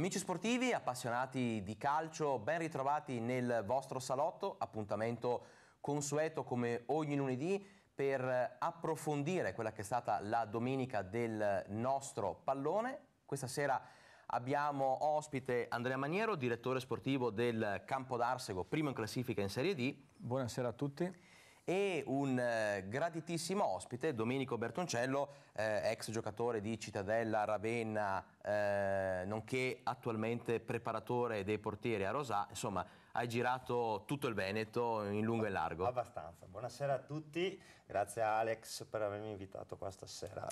Amici sportivi, appassionati di calcio, ben ritrovati nel vostro salotto, appuntamento consueto come ogni lunedì per approfondire quella che è stata la domenica del nostro pallone. Questa sera abbiamo ospite Andrea Maniero, direttore sportivo del Campo d'Arsego, primo in classifica in Serie D. Buonasera a tutti e un eh, graditissimo ospite, Domenico Bertoncello, eh, ex giocatore di Cittadella, Ravenna, eh, nonché attualmente preparatore dei portieri a Rosà. Insomma, hai girato tutto il Veneto in lungo e largo. Abbastanza. Buonasera a tutti, grazie a Alex per avermi invitato qua stasera.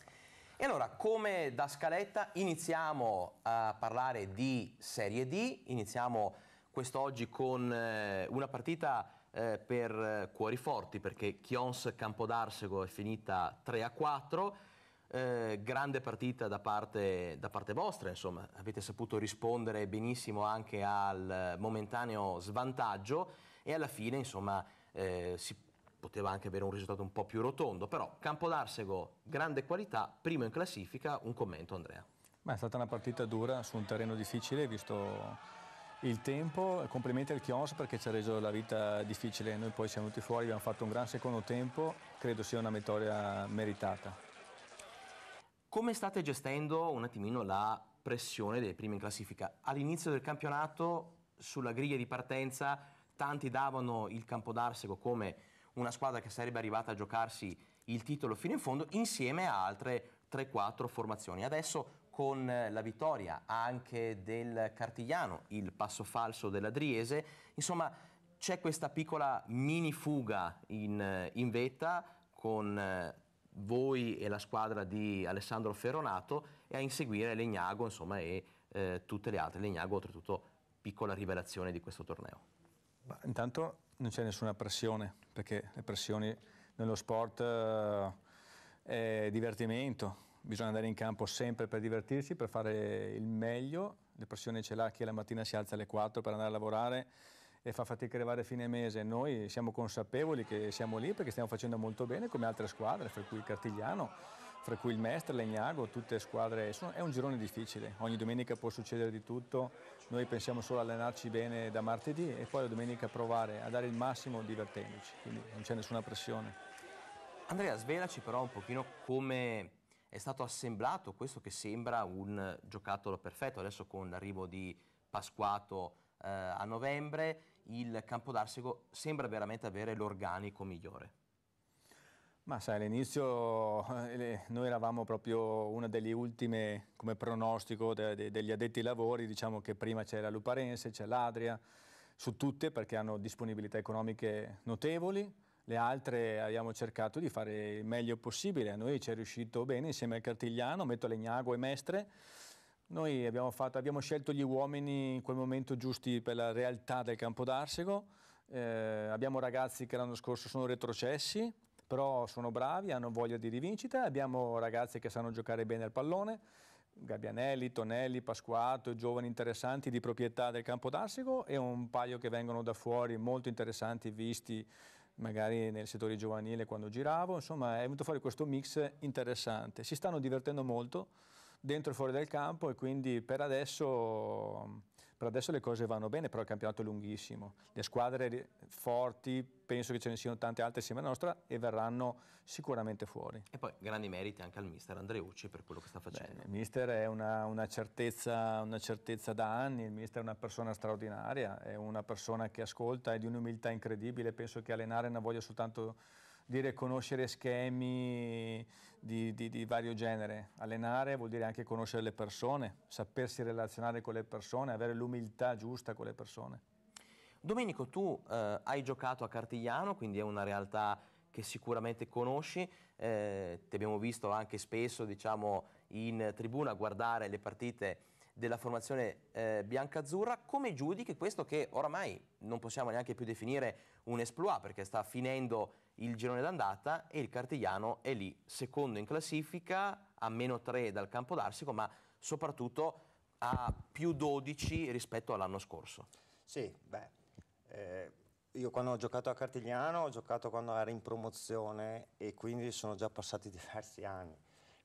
E allora, come da scaletta, iniziamo a parlare di Serie D, iniziamo quest'oggi con eh, una partita eh, per eh, forti perché Chions Campodarsego è finita 3 a 4. Eh, grande partita da parte, da parte, vostra, insomma, avete saputo rispondere benissimo anche al eh, momentaneo svantaggio e alla fine, insomma, eh, si poteva anche avere un risultato un po' più rotondo, però Campodarsego, grande qualità, primo in classifica, un commento Andrea. Ma è stata una partita dura su un terreno difficile, visto il tempo, complimenti al Chions perché ci ha reso la vita difficile, noi poi siamo venuti fuori, abbiamo fatto un gran secondo tempo, credo sia una vittoria meritata. Come state gestendo un attimino la pressione delle prime in classifica? All'inizio del campionato, sulla griglia di partenza, tanti davano il campo d'Arsego come una squadra che sarebbe arrivata a giocarsi il titolo fino in fondo insieme a altre 3-4 formazioni. Adesso con la vittoria anche del Cartigliano, il passo falso della Driese, insomma c'è questa piccola mini fuga in, in vetta con eh, voi e la squadra di Alessandro Ferronato e a inseguire Legnago insomma, e eh, tutte le altre. Legnago oltretutto piccola rivelazione di questo torneo. Ma intanto non c'è nessuna pressione perché le pressioni nello sport eh, è divertimento, bisogna andare in campo sempre per divertirsi, per fare il meglio, le pressioni ce l'ha chi la mattina si alza alle 4 per andare a lavorare e fa fatica a arrivare a fine mese, noi siamo consapevoli che siamo lì perché stiamo facendo molto bene come altre squadre, fra cui il Cartigliano, fra cui il Mestre, l'Egnago, tutte squadre, è un girone difficile, ogni domenica può succedere di tutto, noi pensiamo solo a allenarci bene da martedì e poi la domenica provare a dare il massimo divertendoci, quindi non c'è nessuna pressione. Andrea, svelaci però un pochino come è stato assemblato questo che sembra un giocattolo perfetto, adesso con l'arrivo di Pasquato eh, a novembre il campo d'Arsego sembra veramente avere l'organico migliore. Ma sai, all'inizio eh, noi eravamo proprio una delle ultime come pronostico de, de, degli addetti ai lavori, diciamo che prima c'era Luparense, c'è l'Adria, su tutte perché hanno disponibilità economiche notevoli, le altre abbiamo cercato di fare il meglio possibile, a noi ci è riuscito bene insieme al Cartigliano, Metto Legnago e Mestre, noi abbiamo, fatto, abbiamo, scelto gli uomini in quel momento giusti per la realtà del campo d'Arsego, eh, abbiamo ragazzi che l'anno scorso sono retrocessi, però sono bravi, hanno voglia di rivincita, abbiamo ragazzi che sanno giocare bene al pallone, Gabbianelli, Tonelli, Pasquato, giovani interessanti di proprietà del campo d'Arsego e un paio che vengono da fuori molto interessanti visti magari nel settore giovanile quando giravo, insomma è venuto fuori questo mix interessante. Si stanno divertendo molto dentro e fuori dal campo e quindi per adesso per adesso le cose vanno bene, però il campionato è lunghissimo. Le squadre forti, penso che ce ne siano tante altre insieme alla nostra e verranno sicuramente fuori. E poi grandi meriti anche al mister Andreucci per quello che sta facendo. Beh, il mister è una, una, certezza, una certezza da anni, il mister è una persona straordinaria, è una persona che ascolta, è di un'umiltà incredibile, penso che allenare non voglia soltanto dire conoscere schemi di, di, di, vario genere. Allenare vuol dire anche conoscere le persone, sapersi relazionare con le persone, avere l'umiltà giusta con le persone. Domenico, tu eh, hai giocato a Cartigliano, quindi è una realtà che sicuramente conosci, eh, ti abbiamo visto anche spesso diciamo, in tribuna guardare le partite della formazione eh, bianca come giudichi questo che oramai non possiamo neanche più definire un esploit perché sta finendo il girone d'andata e il Cartigliano è lì secondo in classifica a meno 3 dal campo d'Arsico ma soprattutto a più 12 rispetto all'anno scorso. Sì, beh, eh, io quando ho giocato a Cartigliano ho giocato quando era in promozione e quindi sono già passati diversi anni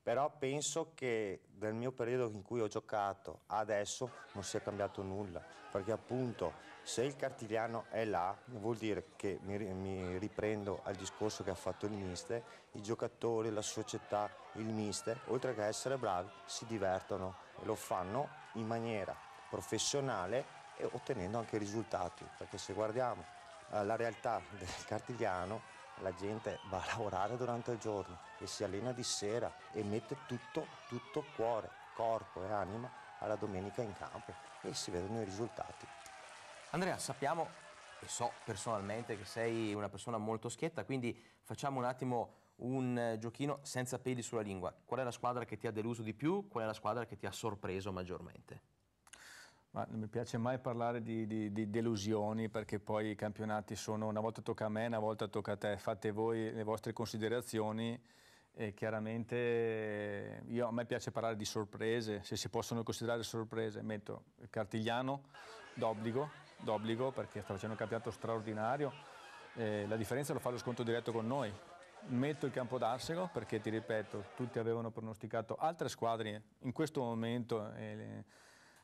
però penso che dal mio periodo in cui ho giocato adesso non sia cambiato nulla, perché appunto se il Cartigliano è là vuol dire che mi, mi riprendo al discorso che ha fatto il mister, i giocatori, la società, il mister, oltre che essere bravi, si divertono e lo fanno in maniera professionale e ottenendo anche risultati, perché se guardiamo eh, la realtà del Cartigliano la gente va a lavorare durante il giorno e si allena di sera e mette tutto, tutto cuore, corpo e anima alla domenica in campo e si vedono i risultati. Andrea, sappiamo e so personalmente che sei una persona molto schietta, quindi facciamo un attimo un eh, giochino senza peli sulla lingua. Qual è la squadra che ti ha deluso di più? Qual è la squadra che ti ha sorpreso maggiormente? Ma non mi piace mai parlare di, di, di, delusioni perché poi i campionati sono una volta tocca a me, una volta tocca a te, fate voi le vostre considerazioni e chiaramente io, a me piace parlare di sorprese, se si possono considerare sorprese, metto il Cartigliano d'obbligo, d'obbligo perché sta facendo un campionato straordinario, eh, la differenza lo fa lo sconto diretto con noi, metto il campo d'Arsego perché ti ripeto tutti avevano pronosticato altre squadre in questo momento. Eh,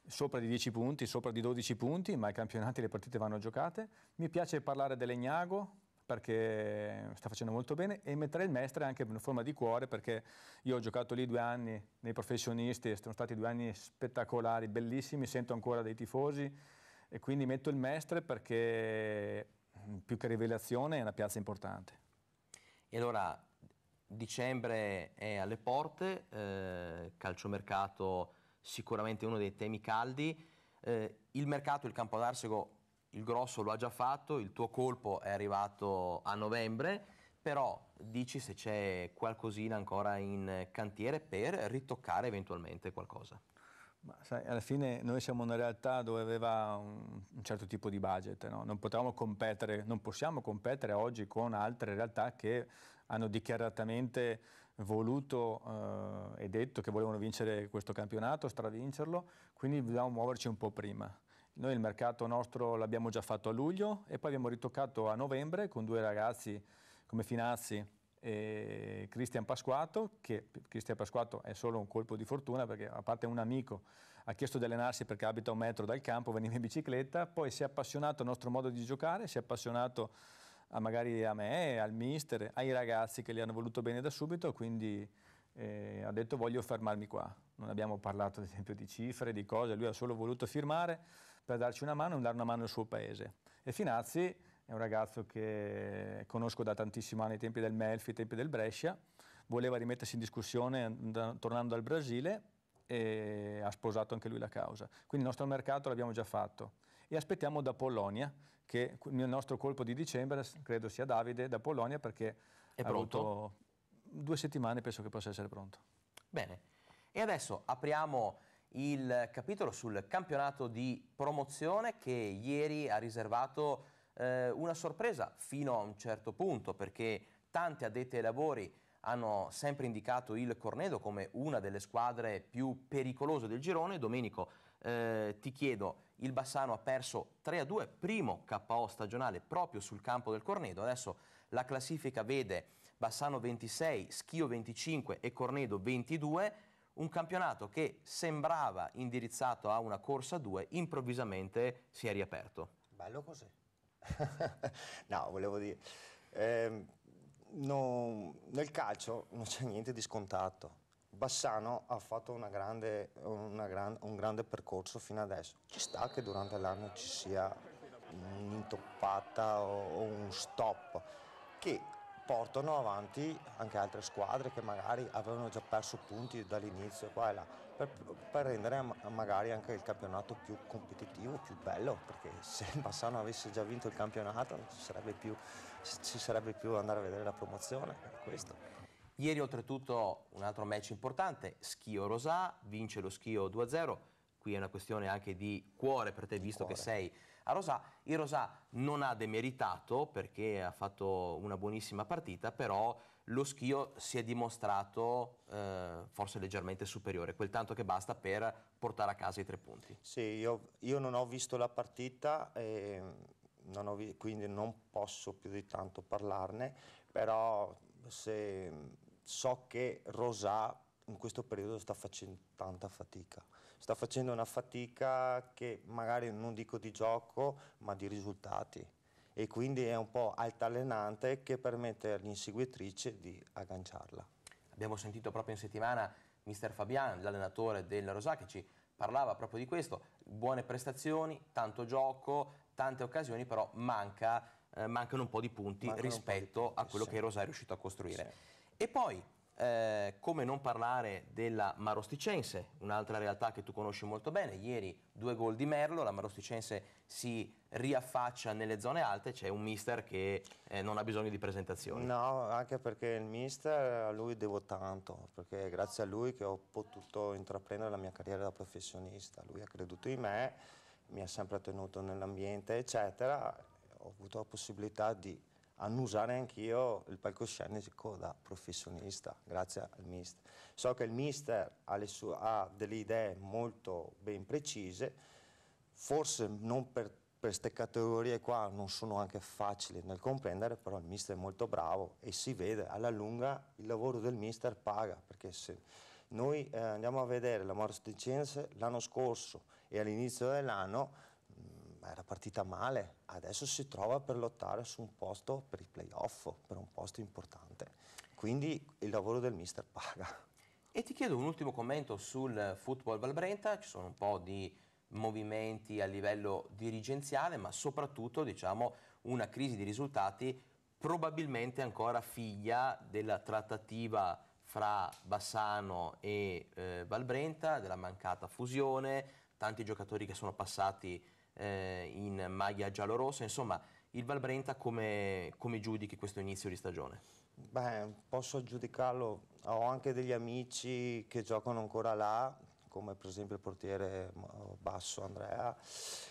sopra di 10 punti, sopra di 12 punti, ma i campionati e le partite vanno giocate. Mi piace parlare dell'Egnago perché sta facendo molto bene e mettere il mestre anche in forma di cuore perché io ho giocato lì due anni nei professionisti, sono stati due anni spettacolari, bellissimi, sento ancora dei tifosi e quindi metto il mestre perché mm, più che rivelazione è una piazza importante. E allora dicembre è alle porte, eh, calciomercato sicuramente uno dei temi caldi. Eh, il mercato, il campo d'Arsego, il grosso lo ha già fatto, il tuo colpo è arrivato a novembre, però dici se c'è qualcosina ancora in cantiere per ritoccare eventualmente qualcosa. Ma sai, alla fine noi siamo una realtà dove aveva un, un certo tipo di budget, no? non competere, non possiamo competere oggi con altre realtà che hanno dichiaratamente voluto eh, e detto che volevano vincere questo campionato, stravincerlo, quindi dobbiamo muoverci un po' prima. Noi il mercato nostro l'abbiamo già fatto a luglio e poi abbiamo ritoccato a novembre con due ragazzi come Finazzi e Cristian Pasquato, che Cristian Pasquato è solo un colpo di fortuna perché a parte un amico ha chiesto di allenarsi perché abita un metro dal campo, veniva in bicicletta, poi si è appassionato al nostro modo di giocare, si è appassionato a magari a me, al mister, ai ragazzi che li hanno voluto bene da subito, quindi eh, ha detto voglio fermarmi qua. Non abbiamo parlato ad esempio di cifre, di cose, lui ha solo voluto firmare per darci una mano e dare una mano al suo paese. E Finazzi è un ragazzo che conosco da tantissimi anni, ai tempi del Melfi, ai tempi del Brescia, voleva rimettersi in discussione da, tornando al Brasile e ha sposato anche lui la causa. Quindi il nostro mercato l'abbiamo già fatto e aspettiamo da Polonia, che nel nostro colpo di dicembre credo sia Davide da Polonia perché è pronto. due settimane penso che possa essere pronto. Bene, e adesso apriamo il capitolo sul campionato di promozione che ieri ha riservato eh, una sorpresa fino a un certo punto perché tante addette ai lavori hanno sempre indicato il Cornedo come una delle squadre più pericolose del girone. Domenico eh, ti chiedo, il Bassano ha perso 3-2, primo KO stagionale proprio sul campo del Cornedo, adesso la classifica vede Bassano 26, Schio 25 e Cornedo 22, un campionato che sembrava indirizzato a una corsa 2, improvvisamente si è riaperto. Bello così. no, volevo dire, eh, no, nel calcio non c'è niente di scontato Bassano ha fatto una grande, una gran, un grande percorso fino adesso. Ci sta che durante l'anno ci sia un'intoppata o, o un stop che portano avanti anche altre squadre che magari avevano già perso punti dall'inizio qua e là per, per, rendere magari anche il campionato più competitivo, più bello perché se Bassano avesse già vinto il campionato ci sarebbe più, ci sarebbe più andare a vedere la promozione questo. Ieri oltretutto un altro match importante, Schio-Rosà, vince lo Schio 2-0, qui è una questione anche di cuore per te visto cuore. che sei a Rosà. Il Rosà non ha demeritato perché ha fatto una buonissima partita, però lo Schio si è dimostrato eh, forse leggermente superiore, quel tanto che basta per portare a casa i tre punti. Sì, io, io non ho visto la partita, eh, non quindi non posso più di tanto parlarne, però se so che Rosà in questo periodo sta facendo tanta fatica, sta facendo una fatica che magari non dico di gioco ma di risultati e quindi è un po' altalenante che permette all'inseguitrice di agganciarla. Abbiamo sentito proprio in settimana mister Fabian, l'allenatore del Rosà, che ci parlava proprio di questo, buone prestazioni, tanto gioco, tante occasioni, però manca, eh, mancano un po' di punti Mancano rispetto po di punti, a quello sì. che Rosà è riuscito a costruire. Sì. E poi, eh, come non parlare della Marosticense, un'altra realtà che tu conosci molto bene. Ieri due gol di Merlo, la Marosticense si riaffaccia nelle zone alte, c'è un mister che eh, non ha bisogno di presentazioni. No, anche perché il mister a lui devo tanto, perché è grazie a lui che ho potuto intraprendere la mia carriera da professionista. Lui ha creduto in me, mi ha sempre tenuto nell'ambiente, eccetera. Ho avuto la possibilità di annusare anch'io il palcoscenico da professionista, grazie al mister. So che il mister ha, sue, ha delle idee molto ben precise, forse non per queste categorie qua non sono anche facili nel comprendere, però il mister è molto bravo e si vede alla lunga il lavoro del mister paga, perché se noi eh, andiamo a vedere la Marticense l'anno scorso e all'inizio dell'anno era partita male, adesso si trova per lottare su un posto per i playoff, per un posto importante. Quindi il lavoro del mister paga. E ti chiedo un ultimo commento sul football Val Brenta, ci sono un po' di movimenti a livello dirigenziale, ma soprattutto diciamo, una crisi di risultati probabilmente ancora figlia della trattativa fra Bassano e eh, Valbrenta, della mancata fusione, tanti giocatori che sono passati eh, in maglia giallo-rossa, insomma il Valbrenta come, come giudichi questo inizio di stagione? Beh, posso giudicarlo, ho anche degli amici che giocano ancora là, come per esempio il portiere mm, basso Andrea,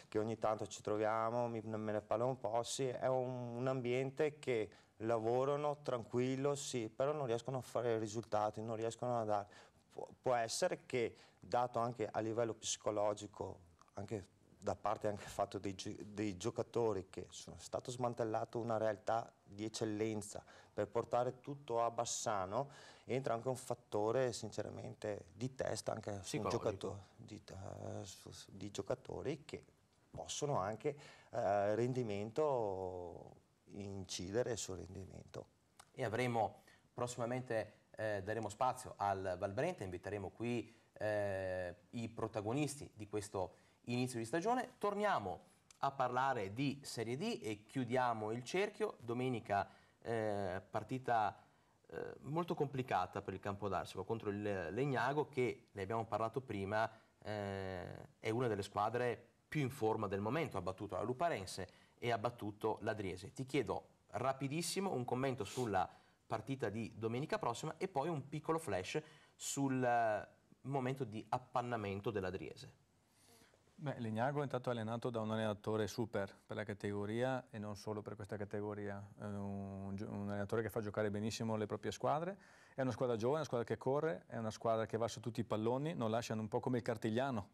che ogni tanto ci troviamo, me ne parla un po', sì, è un, un, ambiente che lavorano tranquillo, sì, però non riescono a fare risultati, non riescono a dare. Pu può essere che, dato anche a livello psicologico, anche da parte anche fatto dei, dei giocatori che sono stato smantellato una realtà di eccellenza per portare tutto a Bassano entra anche un fattore sinceramente di testa anche su giocatori, di, uh, su, di, giocatori che possono anche uh, rendimento incidere sul rendimento e avremo prossimamente eh, daremo spazio al Valbrente inviteremo qui eh, i protagonisti di questo inizio di stagione. Torniamo a parlare di Serie D e chiudiamo il cerchio. Domenica eh, partita eh, molto complicata per il campo d'Arsico contro il Legnago che, ne abbiamo parlato prima, eh, è una delle squadre più in forma del momento. Ha battuto la Luparense e ha battuto l'Adriese. Ti chiedo rapidissimo un commento sulla partita di domenica prossima e poi un piccolo flash sul eh, momento di appannamento dell'Adriese. Beh, Lignago intanto è allenato da un allenatore super per la categoria e non solo per questa categoria, è un, un, allenatore che fa giocare benissimo le proprie squadre, è una squadra giovane, una squadra che corre, è una squadra che va su tutti i palloni, non lasciano un po' come il Cartigliano,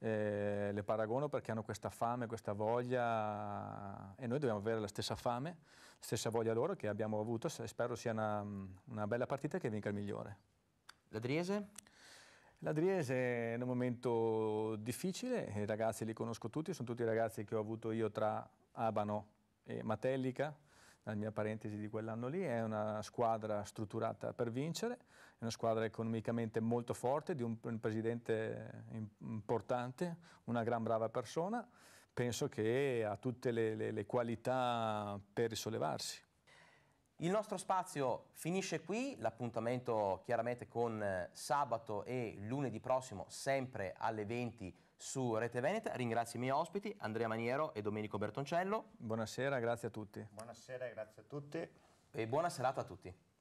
eh, le paragono perché hanno questa fame, questa voglia e noi dobbiamo avere la stessa fame, la stessa voglia loro che abbiamo avuto e spero sia una, una bella partita che vinca il migliore. L'Adriese? L'Adriese è un momento difficile, i ragazzi li conosco tutti, sono tutti ragazzi che ho avuto io tra Abano e Matellica, la mia parentesi di quell'anno lì, è una squadra strutturata per vincere, è una squadra economicamente molto forte, di un, un presidente importante, una gran brava persona, penso che ha tutte le, le, le qualità per risollevarsi. Il nostro spazio finisce qui, l'appuntamento chiaramente con eh, sabato e lunedì prossimo sempre alle 20 su Rete Veneta. Ringrazio i miei ospiti, Andrea Maniero e Domenico Bertoncello. Buonasera, grazie a tutti. Buonasera, grazie a tutti. E buona serata a tutti.